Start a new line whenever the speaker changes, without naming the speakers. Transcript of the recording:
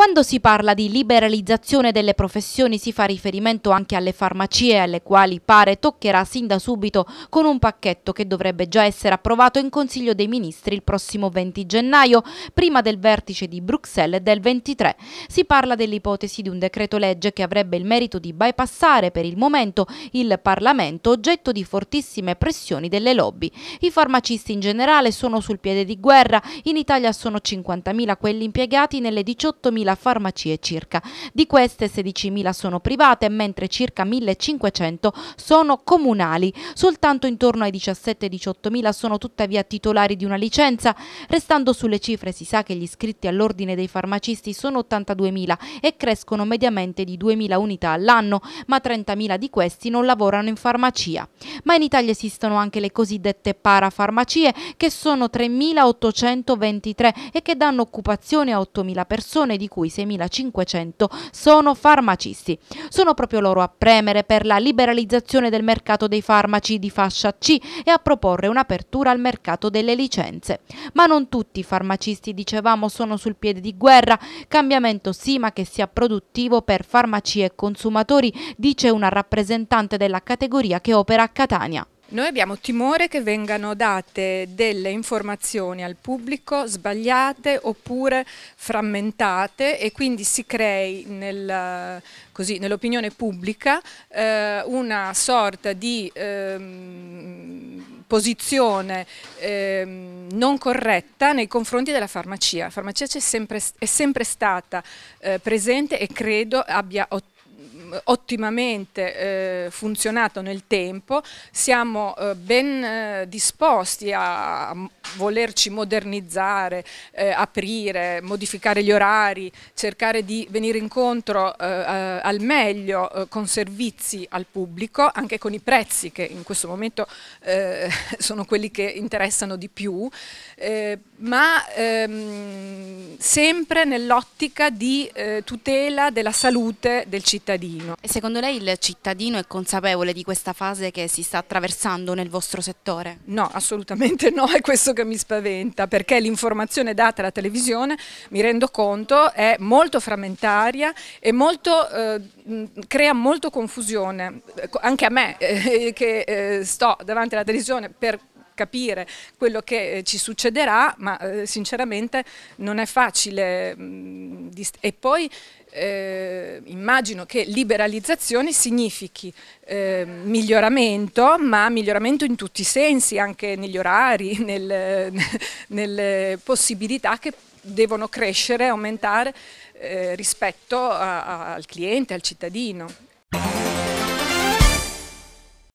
Quando si parla di liberalizzazione delle professioni si fa riferimento anche alle farmacie alle quali pare toccherà sin da subito con un pacchetto che dovrebbe già essere approvato in Consiglio dei Ministri il prossimo 20 gennaio, prima del vertice di Bruxelles del 23. Si parla dell'ipotesi di un decreto legge che avrebbe il merito di bypassare per il momento il Parlamento oggetto di fortissime pressioni delle lobby. I farmacisti in generale sono sul piede di guerra, in Italia sono 50.000 quelli impiegati nelle 18.000 farmacie circa. Di queste 16.000 sono private, mentre circa 1.500 sono comunali. Soltanto intorno ai 17-18.000 sono tuttavia titolari di una licenza. Restando sulle cifre si sa che gli iscritti all'ordine dei farmacisti sono 82.000 e crescono mediamente di 2.000 unità all'anno, ma 30.000 di questi non lavorano in farmacia. Ma in Italia esistono anche le cosiddette parafarmacie che sono 3.823 e che danno occupazione a 8.000 persone, di cui 6.500 sono farmacisti. Sono proprio loro a premere per la liberalizzazione del mercato dei farmaci di fascia C e a proporre un'apertura al mercato delle licenze. Ma non tutti i farmacisti, dicevamo, sono sul piede di guerra. Cambiamento sì, ma che sia produttivo per farmacie e consumatori, dice una rappresentante della categoria che opera a Catania.
Noi abbiamo timore che vengano date delle informazioni al pubblico sbagliate oppure frammentate e quindi si crei nel, nell'opinione pubblica eh, una sorta di ehm, posizione ehm, non corretta nei confronti della farmacia. La farmacia è sempre, è sempre stata eh, presente e credo abbia ottenuto ottimamente eh, funzionato nel tempo, siamo eh, ben eh, disposti a volerci modernizzare, eh, aprire, modificare gli orari, cercare di venire incontro eh, al meglio con servizi al pubblico, anche con i prezzi che in questo momento sono quelli che interessano di più, ma ehm, sempre nell'ottica di tutela della salute del
cittadino cittadino. E secondo lei il cittadino è consapevole di questa fase che si sta attraversando nel
vostro settore? No, assolutamente no, è questo che mi spaventa, perché l'informazione data alla televisione, mi rendo conto, è molto frammentaria e molto, eh, crea molto confusione, ecco, anche a me eh, che eh, sto davanti alla televisione per capire quello che eh, ci succederà, ma eh, sinceramente non è facile mh, mm, e poi eh, immagino che liberalizzazione significhi eh, miglioramento, ma miglioramento in tutti i sensi, anche negli orari, nel, nelle possibilità che devono crescere, aumentare eh, rispetto a, a, al cliente, al cittadino.